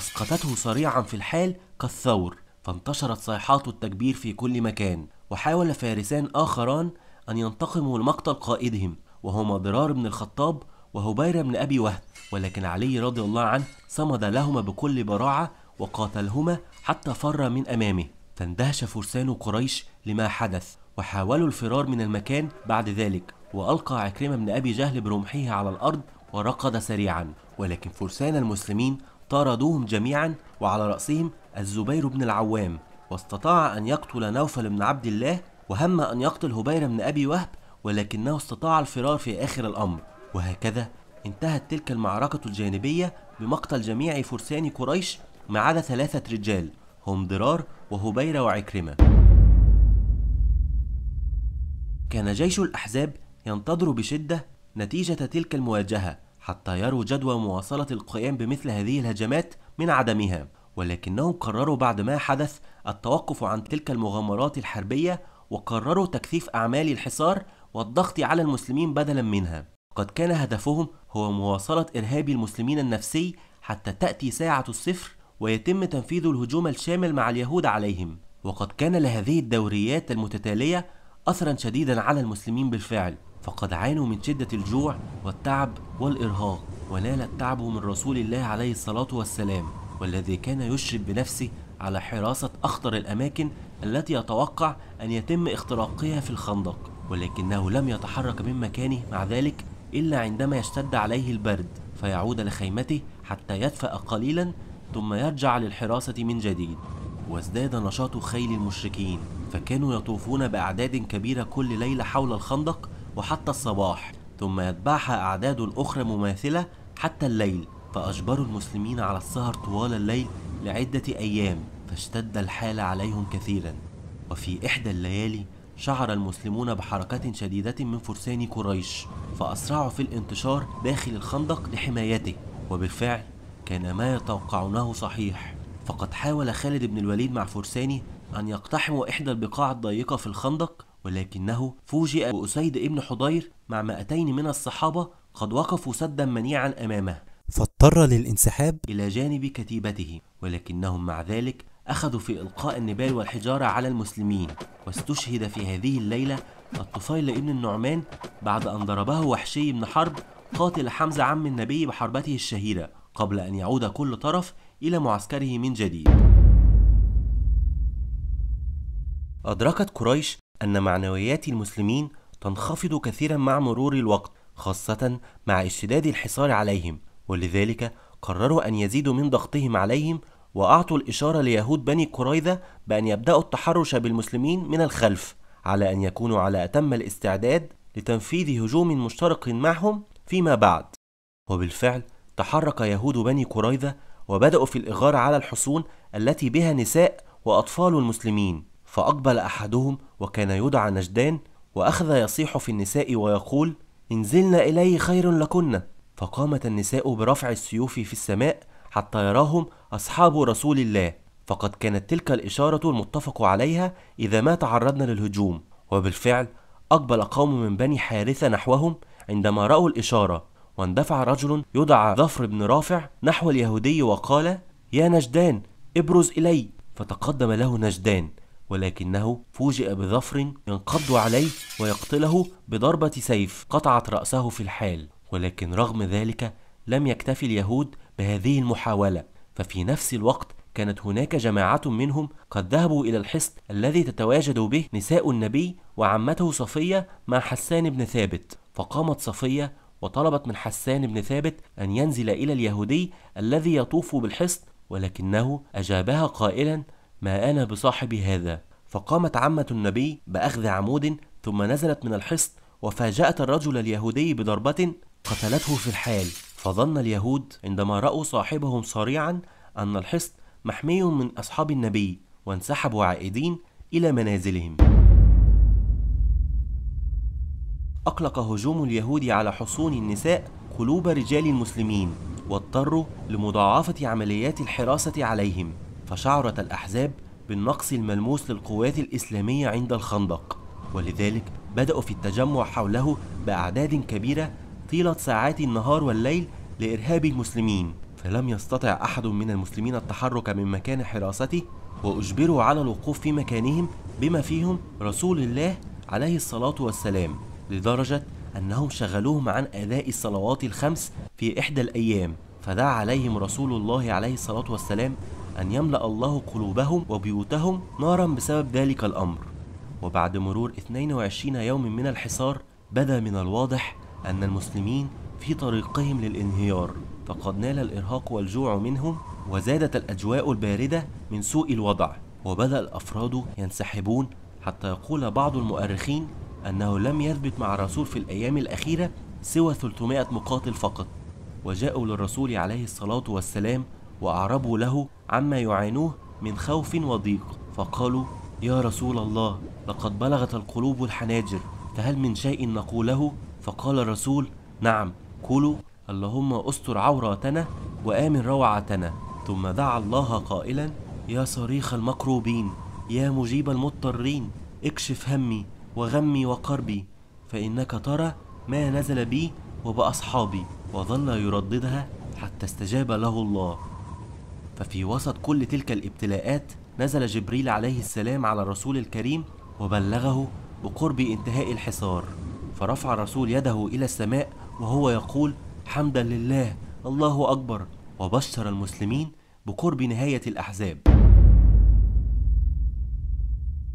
أسقطته صريعا في الحال كالثور فانتشرت صيحات التكبير في كل مكان وحاول فارسان آخران أن ينتقموا لمقتل قائدهم وهما ضرار بن الخطاب وهبيرة بن أبي وهب ولكن علي رضي الله عنه صمد لهما بكل براعة وقاتلهما حتى فر من أمامه فاندهش فرسان قريش لما حدث وحاولوا الفرار من المكان بعد ذلك وألقى عكرمة بن أبي جهل برمحه على الأرض وركض سريعا ولكن فرسان المسلمين طاردوهم جميعا وعلى رأسهم الزبير بن العوام واستطاع أن يقتل نوفل بن عبد الله وهم أن يقتل هبير بن أبي وهب ولكنه استطاع الفرار في آخر الأمر وهكذا انتهت تلك المعركة الجانبية بمقتل جميع فرسان قريش ما عدا ثلاثة رجال هم ضرار وهبيرة وعكرمة كان جيش الأحزاب ينتظر بشدة نتيجة تلك المواجهة حتى يروا جدوى مواصلة القيام بمثل هذه الهجمات من عدمها ولكنهم قرروا بعد ما حدث التوقف عن تلك المغامرات الحربية وقرروا تكثيف أعمال الحصار والضغط على المسلمين بدلا منها قد كان هدفهم هو مواصلة إرهاب المسلمين النفسي حتى تأتي ساعة الصفر ويتم تنفيذ الهجوم الشامل مع اليهود عليهم وقد كان لهذه الدوريات المتتالية أثرا شديدا على المسلمين بالفعل فقد عانوا من شدة الجوع والتعب والإرهاق ونال التعب من رسول الله عليه الصلاة والسلام والذي كان يشرف بنفسه على حراسة أخطر الأماكن التي يتوقع أن يتم اختراقها في الخندق ولكنه لم يتحرك من مكانه مع ذلك إلا عندما يشتد عليه البرد فيعود لخيمته حتى يدفأ قليلا ثم يرجع للحراسة من جديد وازداد نشاط خيل المشركين فكانوا يطوفون بأعداد كبيرة كل ليلة حول الخندق وحتى الصباح ثم يتبعها أعداد أخرى مماثلة حتى الليل فأجبروا المسلمين على السهر طوال الليل لعدة أيام فاشتد الحال عليهم كثيرا وفي إحدى الليالي شعر المسلمون بحركة شديدة من فرسان قريش فأسرعوا في الانتشار داخل الخندق لحمايته وبالفعل كان ما يتوقعونه صحيح فقد حاول خالد بن الوليد مع فرسانه أن يقتحموا إحدى البقاع الضيقة في الخندق ولكنه فوجئ بأسيد ابن حضير مع مائتين من الصحابة قد وقفوا سدا منيعا أمامه فاضطر للانسحاب إلى جانب كتيبته ولكنهم مع ذلك أخذوا في إلقاء النبال والحجارة على المسلمين واستشهد في هذه الليلة الطفيل ابن النعمان بعد أن ضربه وحشي بن حرب قاتل حمزة عم النبي بحربته الشهيرة قبل أن يعود كل طرف إلى معسكره من جديد أدركت قريش أن معنويات المسلمين تنخفض كثيرا مع مرور الوقت خاصة مع اشتداد الحصار عليهم ولذلك قرروا أن يزيدوا من ضغطهم عليهم وأعطوا الإشارة ليهود بني قريظة بأن يبدأوا التحرش بالمسلمين من الخلف على أن يكونوا على أتم الاستعداد لتنفيذ هجوم مشترك معهم فيما بعد وبالفعل تحرك يهود بني قريظة وبدأوا في الإغارة على الحصون التي بها نساء وأطفال المسلمين فأقبل أحدهم وكان يدعى نجدان وأخذ يصيح في النساء ويقول انزلنا إلي خير لكن فقامت النساء برفع السيوف في السماء حتى يراهم أصحاب رسول الله فقد كانت تلك الإشارة المتفق عليها إذا ما تعرضنا للهجوم وبالفعل أقبل قوم من بني حارثة نحوهم عندما رأوا الإشارة واندفع رجل يدعى ظفر بن رافع نحو اليهودي وقال يا نجدان ابرز إلي فتقدم له نجدان ولكنه فوجئ بظفر ينقض عليه ويقتله بضربة سيف قطعت رأسه في الحال ولكن رغم ذلك لم يكتف اليهود بهذه المحاولة ففي نفس الوقت كانت هناك جماعة منهم قد ذهبوا إلى الحصن الذي تتواجد به نساء النبي وعمته صفية مع حسان بن ثابت فقامت صفية وطلبت من حسان بن ثابت أن ينزل إلى اليهودي الذي يطوف بالحصن ولكنه أجابها قائلا ما أنا بصاحب هذا فقامت عمة النبي بأخذ عمود ثم نزلت من الحصن وفاجأت الرجل اليهودي بضربة قتلته في الحال فظن اليهود عندما رأوا صاحبهم صريعا أن الحصن محمي من أصحاب النبي وانسحبوا عائدين إلى منازلهم أقلق هجوم اليهود على حصون النساء قلوب رجال المسلمين واضطروا لمضاعفة عمليات الحراسة عليهم فشعرت الأحزاب بالنقص الملموس للقوات الإسلامية عند الخندق ولذلك بدأوا في التجمع حوله بأعداد كبيرة طيلة ساعات النهار والليل لإرهاب المسلمين فلم يستطع أحد من المسلمين التحرك من مكان حراسته وأجبروا على الوقوف في مكانهم بما فيهم رسول الله عليه الصلاة والسلام لدرجة أنهم شغلوهم عن أداء الصلوات الخمس في إحدى الأيام فدعا عليهم رسول الله عليه الصلاة والسلام أن يملأ الله قلوبهم وبيوتهم نارا بسبب ذلك الأمر وبعد مرور 22 يوم من الحصار بدا من الواضح أن المسلمين في طريقهم للانهيار فقد نال الإرهاق والجوع منهم وزادت الأجواء الباردة من سوء الوضع وبدأ الأفراد ينسحبون حتى يقول بعض المؤرخين أنه لم يثبت مع الرسول في الأيام الأخيرة سوى 300 مقاتل فقط وجاءوا للرسول عليه الصلاة والسلام وأعربوا له عما يعانوه من خوف وضيق فقالوا يا رسول الله لقد بلغت القلوب الحناجر فهل من شيء نقوله فقال الرسول نعم قولوا اللهم استر عوراتنا وامن روعتنا ثم دعا الله قائلا يا صريخ المكروبين يا مجيب المضطرين اكشف همي وغمي وقربي فانك ترى ما نزل بي وباصحابي وظل يرددها حتى استجاب له الله ففي وسط كل تلك الابتلاءات نزل جبريل عليه السلام على الرسول الكريم وبلغه بقرب انتهاء الحصار فرفع الرسول يده الى السماء وهو يقول حمدا لله الله اكبر وبشر المسلمين بقرب نهايه الاحزاب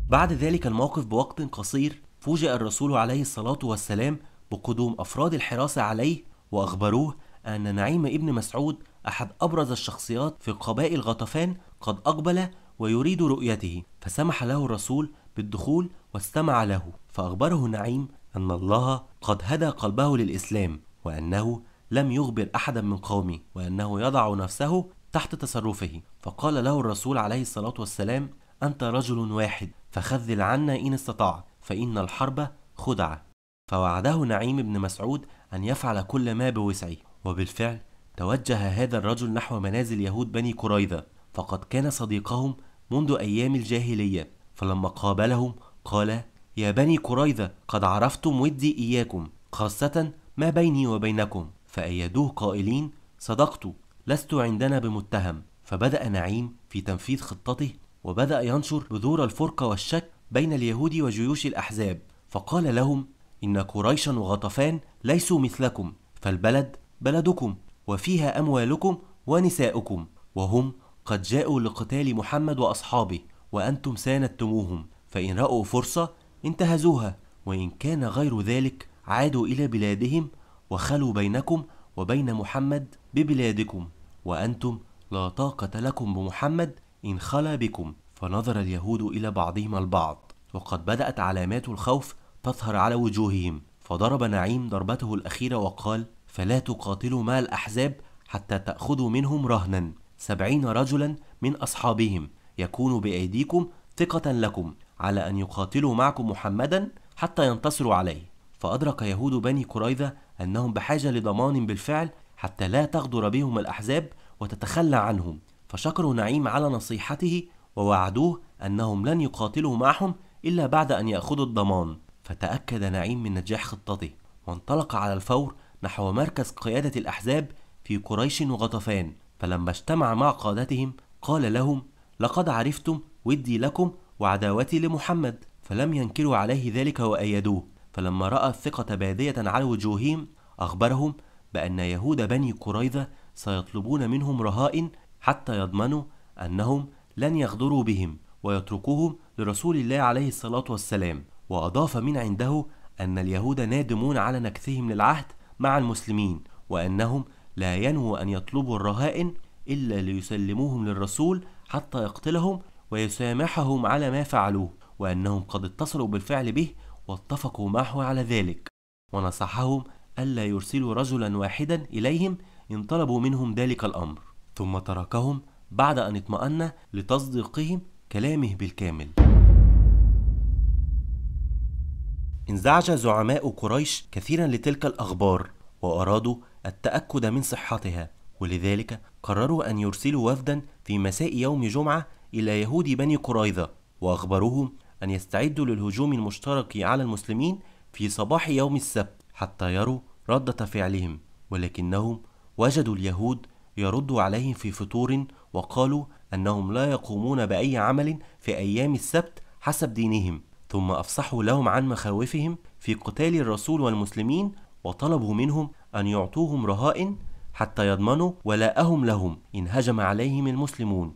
بعد ذلك الموقف بوقت قصير فوجئ الرسول عليه الصلاه والسلام بقدوم افراد الحراسه عليه واخبروه ان نعيم ابن مسعود أحد أبرز الشخصيات في قبائل غطفان قد أقبل ويريد رؤيته فسمح له الرسول بالدخول واستمع له فأخبره نعيم أن الله قد هدى قلبه للإسلام وأنه لم يخبر أحدا من قومه وأنه يضع نفسه تحت تصرفه فقال له الرسول عليه الصلاة والسلام أنت رجل واحد فخذل عنا إن استطعت فإن الحرب خدعة فوعده نعيم بن مسعود أن يفعل كل ما بوسعه وبالفعل توجه هذا الرجل نحو منازل يهود بني كريظة فقد كان صديقهم منذ أيام الجاهلية فلما قابلهم قال يا بني كريظة قد عرفتم ودي إياكم خاصة ما بيني وبينكم فأيدوه قائلين صدقت لست عندنا بمتهم فبدأ نعيم في تنفيذ خطته وبدأ ينشر بذور الفرقة والشك بين اليهود وجيوش الأحزاب فقال لهم إن قريشا وغطفان ليسوا مثلكم فالبلد بلدكم وفيها أموالكم ونساؤكم وهم قد جاءوا لقتال محمد وأصحابه وأنتم ساندتموهم فإن رأوا فرصة انتهزوها وإن كان غير ذلك عادوا إلى بلادهم وخلوا بينكم وبين محمد ببلادكم وأنتم لا طاقة لكم بمحمد إن خلا بكم فنظر اليهود إلى بعضهم البعض وقد بدأت علامات الخوف تظهر على وجوههم فضرب نعيم ضربته الأخيرة وقال فلا تقاتلوا مع الأحزاب حتى تأخذوا منهم رهنا سبعين رجلا من أصحابهم يكونوا بأيديكم ثقة لكم على أن يقاتلوا معكم محمدا حتى ينتصروا عليه فأدرك يهود بني قريظة أنهم بحاجة لضمان بالفعل حتى لا تغدر بهم الأحزاب وتتخلى عنهم فشكروا نعيم على نصيحته ووعدوه أنهم لن يقاتلوا معهم إلا بعد أن يأخذوا الضمان فتأكد نعيم من نجاح خطته وانطلق على الفور نحو مركز قيادة الأحزاب في قريش وغطفان فلما اجتمع مع قادتهم قال لهم لقد عرفتم ودي لكم وعداوتي لمحمد فلم ينكروا عليه ذلك وأيدوه فلما رأى الثقة بادية على وجوههم أخبرهم بأن يهود بني قريظة سيطلبون منهم رهائن حتى يضمنوا أنهم لن يغدروا بهم ويتركوهم لرسول الله عليه الصلاة والسلام وأضاف من عنده أن اليهود نادمون على نكثهم للعهد مع المسلمين وأنهم لا ينووا أن يطلبوا الرهائن إلا ليسلموهم للرسول حتى يقتلهم ويسامحهم على ما فعلوه وأنهم قد اتصلوا بالفعل به واتفقوا معه على ذلك ونصحهم ألا يرسلوا رجلا واحدا إليهم إن طلبوا منهم ذلك الأمر ثم تركهم بعد أن اطمأن لتصديقهم كلامه بالكامل انزعج زعماء قريش كثيرا لتلك الأخبار وأرادوا التأكد من صحتها ولذلك قرروا أن يرسلوا وفدا في مساء يوم جمعة إلى يهود بني قريظة وأخبروهم أن يستعدوا للهجوم المشترك على المسلمين في صباح يوم السبت حتى يروا ردة فعلهم ولكنهم وجدوا اليهود يردوا عليهم في فطور وقالوا أنهم لا يقومون بأي عمل في أيام السبت حسب دينهم ثم أفصحوا لهم عن مخاوفهم في قتال الرسول والمسلمين وطلبوا منهم أن يعطوهم رهائن حتى يضمنوا ولاءهم لهم إن هجم عليهم المسلمون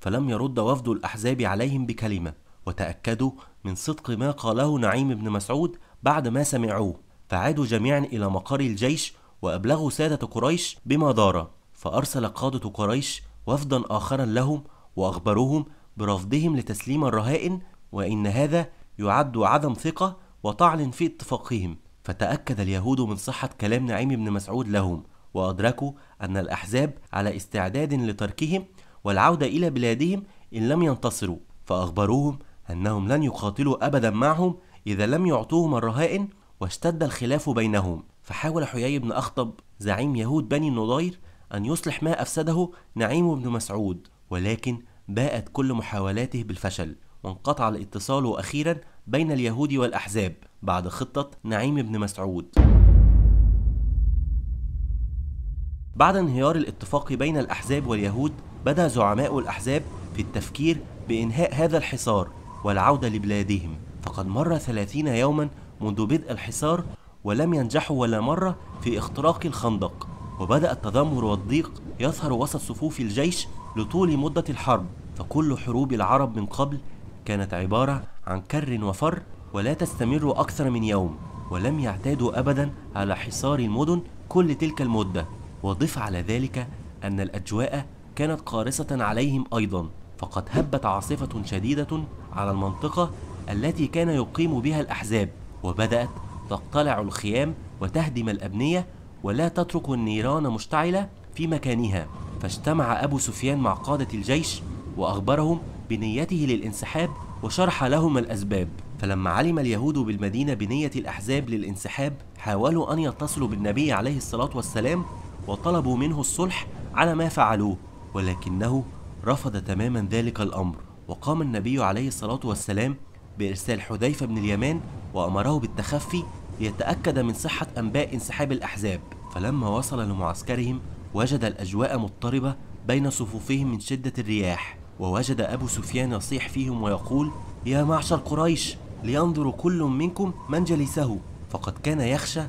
فلم يرد وفد الأحزاب عليهم بكلمة وتأكدوا من صدق ما قاله نعيم بن مسعود بعد ما سمعوه فعادوا جميعا إلى مقر الجيش وأبلغوا سادة قريش بما دار فأرسل قادة قريش وفدا آخرا لهم وأخبروهم برفضهم لتسليم الرهائن وإن هذا يعد عدم ثقة وطعن في اتفاقهم فتأكد اليهود من صحة كلام نعيم بن مسعود لهم وأدركوا أن الأحزاب على استعداد لتركهم والعودة إلى بلادهم إن لم ينتصروا فأخبروهم أنهم لن يقاتلوا أبدا معهم إذا لم يعطوهم الرهائن واشتد الخلاف بينهم فحاول حيي بن أخطب زعيم يهود بني النضير أن يصلح ما أفسده نعيم بن مسعود ولكن باءت كل محاولاته بالفشل وانقطع الاتصال أخيرا بين اليهود والأحزاب بعد خطة نعيم بن مسعود بعد انهيار الاتفاق بين الأحزاب واليهود بدأ زعماء الأحزاب في التفكير بإنهاء هذا الحصار والعودة لبلادهم فقد مر 30 يوما منذ بدء الحصار ولم ينجحوا ولا مرة في اختراق الخندق وبدأ التذمر والضيق يظهر وسط صفوف الجيش لطول مدة الحرب فكل حروب العرب من قبل كانت عبارة عن كر وفر ولا تستمر أكثر من يوم ولم يعتادوا أبدا على حصار المدن كل تلك المدة وضف على ذلك أن الأجواء كانت قارصة عليهم أيضا فقد هبت عاصفة شديدة على المنطقة التي كان يقيم بها الأحزاب وبدأت تقتلع الخيام وتهدم الأبنية ولا تترك النيران مشتعلة في مكانها فاجتمع أبو سفيان مع قادة الجيش وأخبرهم بنيته للانسحاب وشرح لهم الأسباب فلما علم اليهود بالمدينة بنية الأحزاب للانسحاب حاولوا أن يتصلوا بالنبي عليه الصلاة والسلام وطلبوا منه الصلح على ما فعلوه ولكنه رفض تماما ذلك الأمر وقام النبي عليه الصلاة والسلام بإرسال حذيفة بن اليمان وأمره بالتخفي ليتأكد من صحة أنباء انسحاب الأحزاب فلما وصل لمعسكرهم وجد الأجواء مضطربة بين صفوفهم من شدة الرياح ووجد أبو سفيان يصيح فيهم ويقول يا معشر قريش لينظر كل منكم من جلسه فقد كان يخشى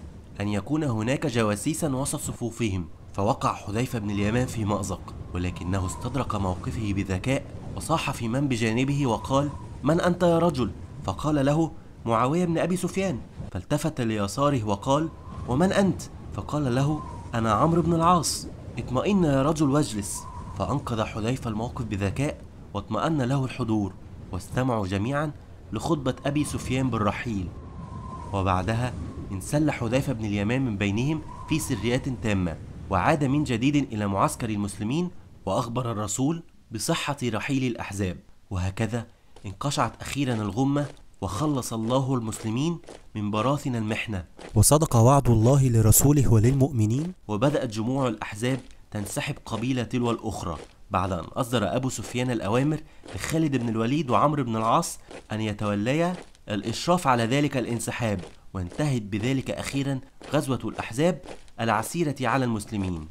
أن يكون هناك جواسيسا وسط صفوفهم فوقع حذيفة بن اليمان في مأزق ولكنه استدرك موقفه بذكاء وصاح في من بجانبه وقال من أنت يا رجل فقال له معاوية بن أبي سفيان فالتفت ليساره وقال ومن أنت فقال له أنا عمرو بن العاص اطمئن يا رجل واجلس فأنقذ حذيفة الموقف بذكاء واطمأن له الحضور واستمعوا جميعا لخطبة أبي سفيان بالرحيل وبعدها انسل حذيفة بن اليمان من بينهم في سريات تامة وعاد من جديد إلى معسكر المسلمين وأخبر الرسول بصحة رحيل الأحزاب وهكذا انقشعت أخيرا الغمة وخلص الله المسلمين من براثن المحنة وصدق وعد الله لرسوله وللمؤمنين وبدأت جموع الأحزاب تنسحب قبيلة تلو الأخرى بعد أن أصدر أبو سفيان الأوامر لخالد بن الوليد وعمرو بن العاص أن يتوليا الإشراف على ذلك الانسحاب وانتهت بذلك أخيرا غزوة الأحزاب العسيرة على المسلمين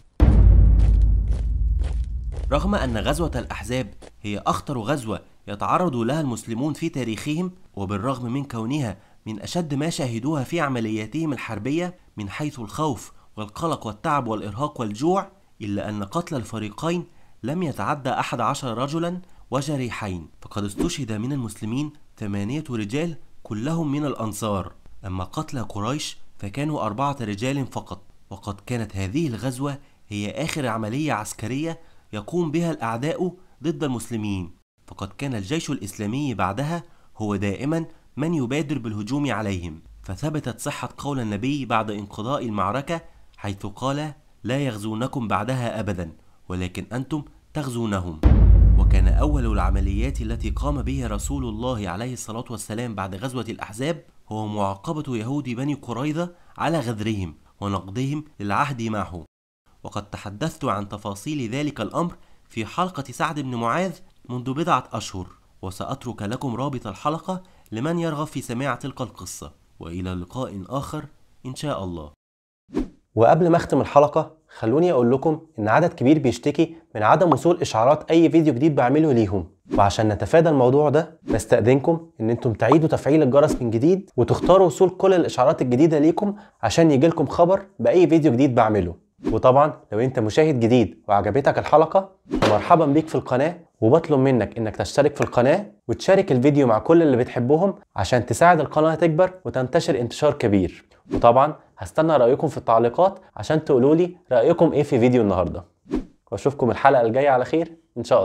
رغم أن غزوة الأحزاب هي أخطر غزوة يتعرض لها المسلمون في تاريخهم وبالرغم من كونها من أشد ما شاهدوها في عملياتهم الحربية من حيث الخوف والقلق والتعب والإرهاق والجوع إلا أن قتل الفريقين لم يتعدى أحد عشر رجلا وجريحين فقد استشهد من المسلمين ثمانية رجال كلهم من الأنصار أما قتل قريش فكانوا أربعة رجال فقط وقد كانت هذه الغزوة هي آخر عملية عسكرية يقوم بها الأعداء ضد المسلمين فقد كان الجيش الإسلامي بعدها هو دائما من يبادر بالهجوم عليهم فثبتت صحة قول النبي بعد انقضاء المعركة حيث قال لا يغزونكم بعدها أبدا ولكن أنتم تغزونهم وكان أول العمليات التي قام بها رسول الله عليه الصلاة والسلام بعد غزوة الأحزاب هو معاقبة يهود بني قريظة على غدرهم ونقضهم للعهد معه وقد تحدثت عن تفاصيل ذلك الأمر في حلقة سعد بن معاذ منذ بضعة أشهر وسأترك لكم رابط الحلقة لمن يرغب في سماع تلك القصة وإلى لقاء آخر إن شاء الله وقبل ما اختم الحلقه خلوني اقول لكم ان عدد كبير بيشتكي من عدم وصول اشعارات اي فيديو جديد بعمله ليهم وعشان نتفادى الموضوع ده بستأذنكم ان انتم تعيدوا تفعيل الجرس من جديد وتختاروا وصول كل الاشعارات الجديده ليكم عشان يجيلكم خبر باي فيديو جديد بعمله وطبعا لو انت مشاهد جديد وعجبتك الحلقه فمرحبا بيك في القناه وبطلب منك انك تشترك في القناه وتشارك الفيديو مع كل اللي بتحبهم عشان تساعد القناه تكبر وتنتشر انتشار كبير وطبعا هستنى رايكم في التعليقات عشان تقولولي رايكم ايه في فيديو النهارده واشوفكم الحلقه الجايه على خير ان شاء الله